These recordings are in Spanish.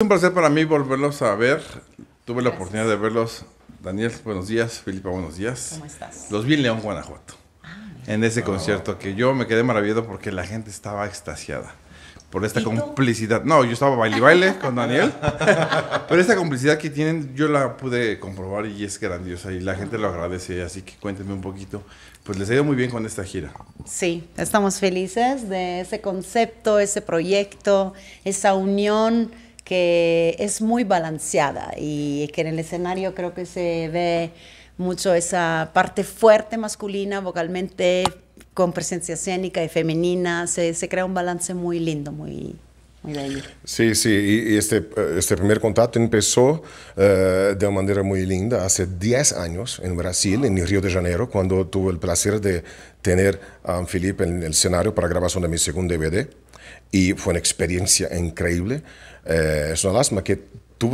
Es un placer para mí volverlos a ver. Tuve la oportunidad de verlos. Daniel, buenos días. Filipa, buenos días. ¿Cómo estás? Los vi en León, Guanajuato. Ah, en ese ah. concierto que yo me quedé maravillado porque la gente estaba extasiada por esta complicidad. No, yo estaba baile y baile con Daniel, pero esta complicidad que tienen yo la pude comprobar y es grandiosa y la gente lo agradece, así que cuéntenme un poquito. Pues les ha ido muy bien con esta gira. Sí, estamos felices de ese concepto, ese proyecto, esa unión que es muy balanceada y que en el escenario creo que se ve mucho esa parte fuerte masculina, vocalmente, con presencia escénica y femenina, se, se crea un balance muy lindo, muy, muy bello. Sí, sí, y, este, este primer contacto empezó eh, de una manera muy linda hace 10 años en Brasil, en Río de Janeiro, cuando tuve el placer de tener a Felipe en el escenario para grabación de mi segundo DVD y fue una experiencia increíble. Eh, es una lástima que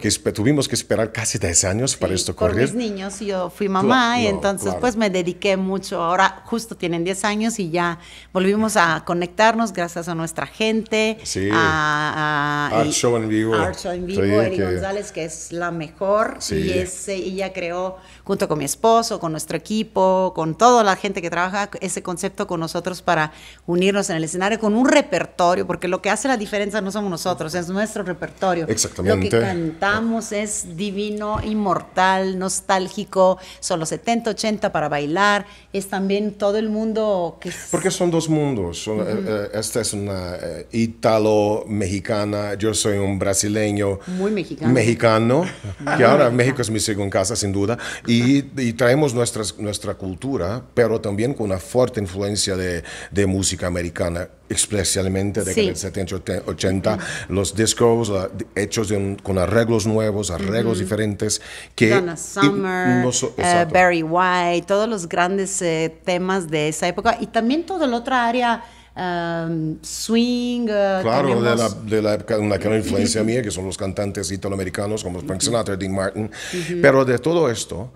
que, tuvimos que esperar casi 10 años para esto correr. Por mis niños, yo fui mamá y entonces pues me dediqué mucho. Ahora justo tienen 10 años y ya volvimos a conectarnos gracias a nuestra gente. Sí. A, Art Show en Vivo. Art Show en Vivo, Eri González, que es la mejor. Y ella creó, junto con mi esposo, con nuestro equipo, con toda la gente que trabaja, ese concepto con nosotros para unirnos en el escenario con un repertorio, porque lo que hace la diferencia no somos nosotros, es nuestro repertorio. Exactamente cantamos es divino, inmortal, nostálgico, son los 70, 80 para bailar, es también todo el mundo que... Porque son dos mundos, eh, eh, esta es una italo eh, mexicana yo soy un brasileño. Muy mexicano. Mexicano, que ahora México es mi segunda casa sin duda, y, traemos nuestras, nuestra cultura, pero también con una fuerte influencia de, de música americana especialmente de sí. 70, 80, los discos hechos con arreglos nuevos, arreglos diferentes. Que Donna Summer, eh, Barry White, todos los grandes eh, temas de esa época y también toda la otra área. Um, swing. Eh, claro, de, la, de la época, una influencia mía, que son los cantantes italoamericanos como Frank Sinatra, Dean Martin. Pero de todo esto,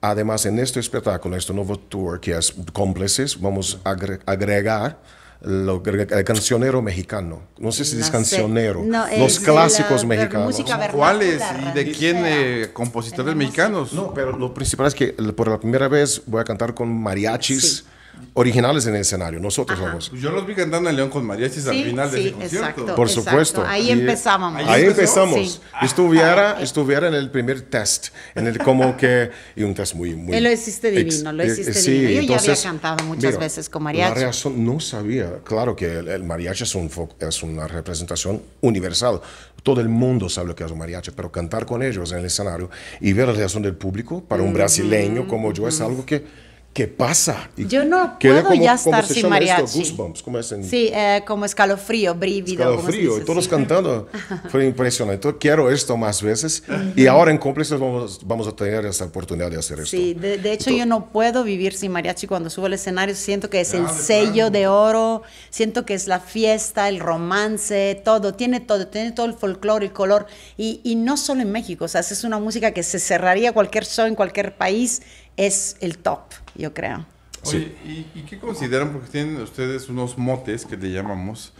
además en este espectáculo, en este nuevo tour que es Cómplices, vamos a agregar el cancionero mexicano. No sé si es cancionero. los clásicos mexicanos. ¿Cuáles? ¿Y de quién? Eh, compositores mexicanos. No, pero lo principal es que por la primera vez voy a cantar con mariachis originales en el escenario, nosotros somos. Yo los vi cantando en León con mariachis al final del de Exacto, Por supuesto. Ahí empezamos. Ahí empezamos. Estuviera, ah, estuviera en el primer test, en el como que, y un test muy, muy... Eh, lo hiciste divino, lo eh, hiciste divino. Yo ya había cantado muchas veces con mariachis. La razón, no sabía, claro que el, mariachi es, un, es una representación universal. Todo el mundo sabe lo que es un mariachi, pero cantar con ellos en el escenario y ver la reacción del público para un brasileño como yo es algo que ¿qué pasa? yo no puedo ya estar sin mariachi. Sí, eh, como escalofrío, brívido. Escalofrío, y todos cantando. Fue impresionante. quiero esto más veces. Y ahora en Cómplices vamos, vamos, a tener esa oportunidad de hacer esto. Sí, de, hecho yo no puedo vivir sin mariachi. Cuando subo al escenario siento que es ah, el sello de oro, siento que es la fiesta, el romance, todo. Tiene todo, tiene todo el folclore, el color. Y, y no solo en México, o sea, es una música que se cerraría cualquier show en cualquier país es el top, yo creo. Oye, ¿y, qué consideran? Porque tienen ustedes unos motes que le llamamos.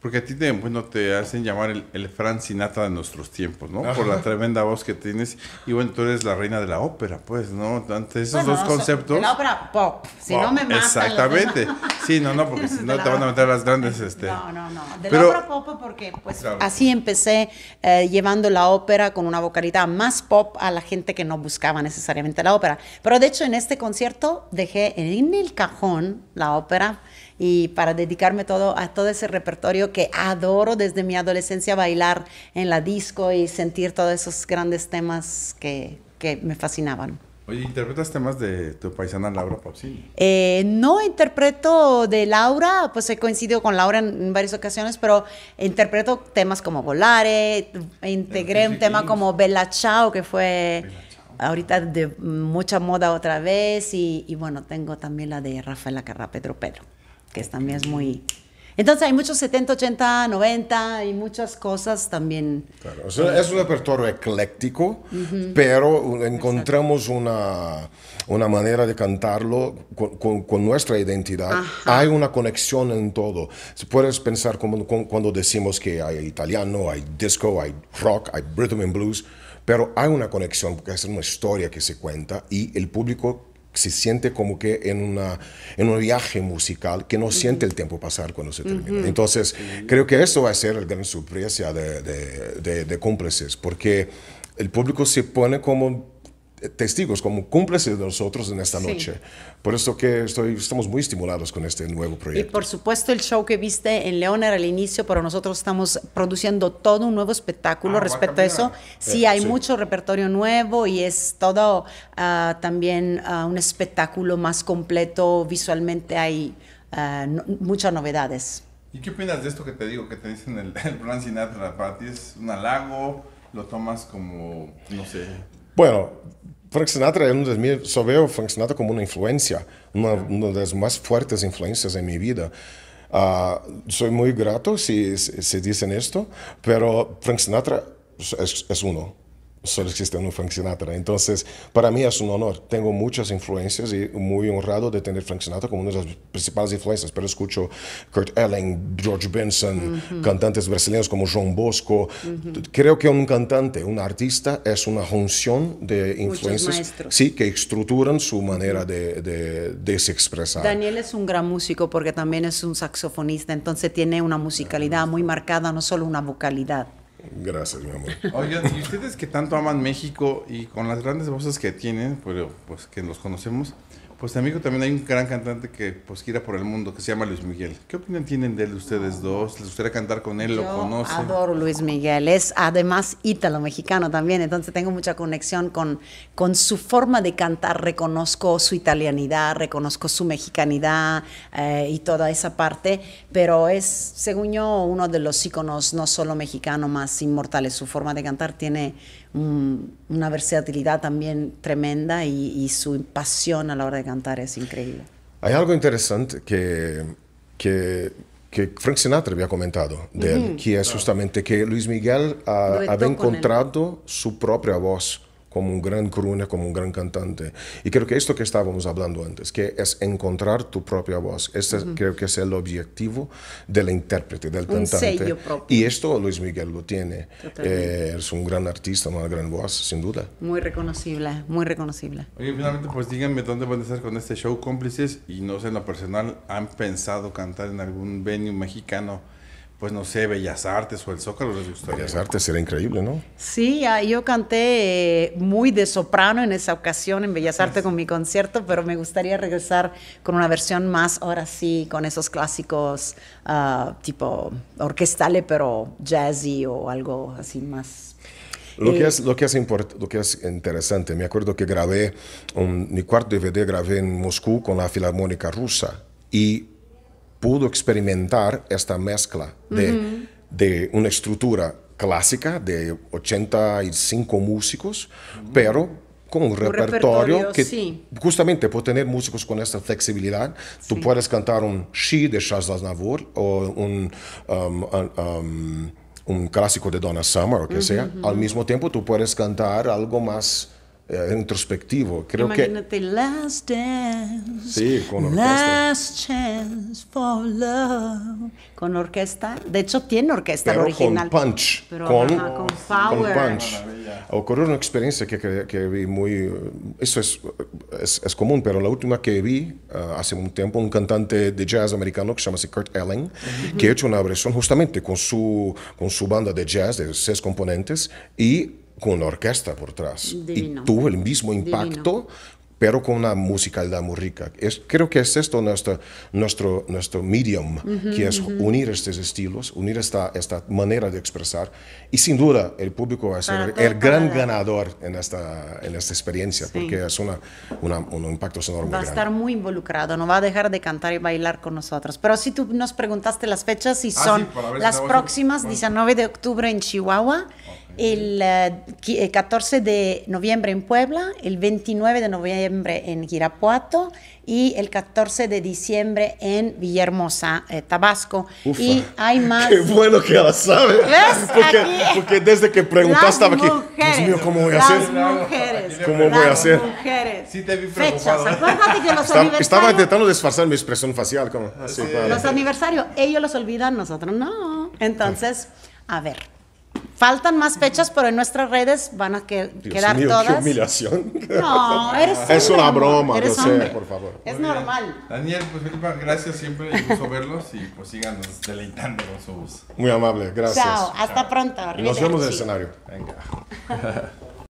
Porque a ti te, bueno, te hacen llamar el, francinata de nuestros tiempos, ¿no? Por la tremenda voz que tienes. Y bueno, tú eres la reina de la ópera, pues, ¿no? Ante esos dos conceptos. la ópera pop. Si no me matan Exactamente. Sí, no, no, porque no te van a meter las grandes. Este. No, no, no. De la pop, porque pues, así empecé eh, llevando la ópera con una vocalidad más pop a la gente que no buscaba necesariamente la ópera. Pero de hecho, en este concierto dejé en el cajón la ópera y para dedicarme todo a todo ese repertorio que adoro desde mi adolescencia bailar en la disco y sentir todos esos grandes temas que me fascinaban. Oye, ¿interpretas temas de tu paisana Laura Pausini? Eh, no interpreto de Laura, pues he coincidido con Laura en, varias ocasiones, pero interpreto temas como Volare, integré un tema como Bella Chao que fue ahorita de mucha moda otra vez, y, bueno, tengo también la de Rafaela Carrá, Pedro Pedro, que también es muy entonces hay muchos 70, 80, 90 y muchas cosas también. Claro, es un repertorio ecléctico, pero encontramos una, una, manera de cantarlo con, nuestra identidad. Hay una conexión en todo. Puedes pensar como, cuando decimos que hay italiano, hay disco, hay rock, hay rhythm and blues, pero hay una conexión, porque es una historia que se cuenta y el público se siente como que en, una, en un viaje musical que no siente el tiempo pasar cuando se termina. Entonces, creo que eso va a ser la gran sorpresa de, de, de porque el público se pone como testigos como cúmplices de nosotros en esta noche. Por eso que estoy, estamos muy estimulados con este nuevo proyecto. Y por supuesto el show que viste en León era el inicio, pero nosotros estamos produciendo todo un nuevo espectáculo ah, respecto a, eso. Eh, sí, hay mucho repertorio nuevo y es todo ah, también ah, un espectáculo más completo. Visualmente hay muchas novedades. ¿Y qué opinas de esto que te digo, que te dicen el, el Sinatra? ¿Para ti es un halago? ¿Lo tomas como, no sé... Bueno, Frank Sinatra es un de mis, Frank Sinatra como una influencia, una de las más fuertes influencias en mi vida. Ah, soy muy grato si se dicen esto, pero Frank Sinatra pues, es uno solo existe un Frank Sinatra. Entonces, para mí es un honor. Tengo muchas influencias y muy honrado de tener Frank Sinatra como una de las principales influencias, pero escucho Kurt Elling, George Benson, cantantes brasileños como João Bosco. Creo que un cantante, un artista, es una junción de influencias sí, que estructuran su manera de, de, de, expresar. Daniel es un gran músico porque también es un saxofonista, entonces tiene una musicalidad muy marcada, no solo una vocalidad. Gracias, mi amor. Oigan, y ustedes que tanto aman México y con las grandes voces que tienen, pero pues que los conocemos, pues amigo, también hay un gran cantante que pues gira por el mundo, que se llama Luis Miguel. ¿Qué opinión tienen de él ustedes dos? ¿Les gustaría cantar con él? ¿Lo conoce? Adoro Luis Miguel, es además ítalo mexicano también, entonces tengo mucha conexión con, con su forma de cantar. Reconozco su italianidad, reconozco su mexicanidad eh, y toda esa parte, pero es, según yo, uno de los íconos no solo mexicano más inmortales. Su forma de cantar tiene una versatilidad también tremenda y, su pasión a la hora de cantar es increíble. Hay algo interesante que, que, que Frank Sinatra había comentado de él, que es justamente que Luis Miguel había encontrado su propia voz como un gran crooner, como un gran cantante. Y creo que esto que estábamos hablando antes, que es encontrar tu propia voz, este creo que es el objetivo del intérprete, del cantante. propio. Y esto Luis Miguel lo tiene. Eh, es un gran artista, una gran voz, sin duda. Muy reconocible, muy reconocible. Oye, finalmente, pues díganme dónde van a estar con este show cómplices y no sé en lo personal, ¿han pensado cantar en algún venue mexicano? pues no sé, Bellas Artes o el Zócalo les gustaría. Bellas Artes era increíble, ¿no? Sí, ah, yo canté eh, muy de soprano en esa ocasión en Bellas Artes con mi concierto, pero me gustaría regresar con una versión más, ahora sí, con esos clásicos ah, tipo orquestales, pero jazzy o algo así más lo que, eh, es, lo, que es lo que es interesante, me acuerdo que grabé, mi cuarto DVD grabé en Moscú con la Filarmónica Rusa y pudo experimentar esta mezcla de, de una estructura clásica de 85 músicos, pero con un, repertorio, que justamente por tener músicos con esta flexibilidad, tú puedes cantar un She de Charles Aznavour o un, um, um, un clásico de Donna Summer o que sea. Al mismo tiempo tú puedes cantar algo más eh, introspectivo. Creo que... Sí, con orquesta. Con orquesta. De hecho, tiene orquesta original. Con punch. Pero, con, con power. punch. Ocurrió una experiencia que, que vi muy. Eh, eso eh, es, es, común, pero la última que vi hace un tiempo, un cantante de jazz americano que se llama Kurt Elling que ha hecho una versión justamente con su, con su banda de jazz de seis componentes y con orquesta por atrás. Y tuvo el mismo impacto pero con una musicalidad muy rica. Es, creo que es esto nuestro, nuestro, nuestro medium, que es unir estos estilos, unir esta, esta manera de expresar. Y sin duda, el público va a ser el, gran ganador en esta, en esta experiencia, porque es una, un impacto sonoro Va a estar muy involucrado, no va a dejar de cantar y bailar con nosotros. Pero si tú nos preguntaste las fechas, y ah, si son las próximas, 19 de octubre en Chihuahua, el 14 eh, eh, de noviembre en Puebla, el 29 de noviembre en Girapuato y el 14 de diciembre en Villahermosa, eh, Tabasco. y hay más. Qué bueno que la sabes. Porque, porque, desde que preguntaste estaba aquí. Dios mío, ¿cómo voy a hacer? Mujeres, ¿Cómo voy a hacer? Mujeres. Sí, te vi preocupada. Fechas. que Estaba intentando disfrazar mi expresión facial. Los aniversarios, ellos los olvidan, nosotros no. Entonces, a ver. Faltan más fechas, pero en nuestras redes van a que, Dios quedar mío, Qué humillación. No, eres hombre, Es una broma, yo sé, por favor. Es normal. Daniel, pues Felipe, gracias siempre, gusto verlos y pues síganos deleitando los su Muy amable, gracias. Chao, hasta pronto. nos vemos en el escenario. Venga.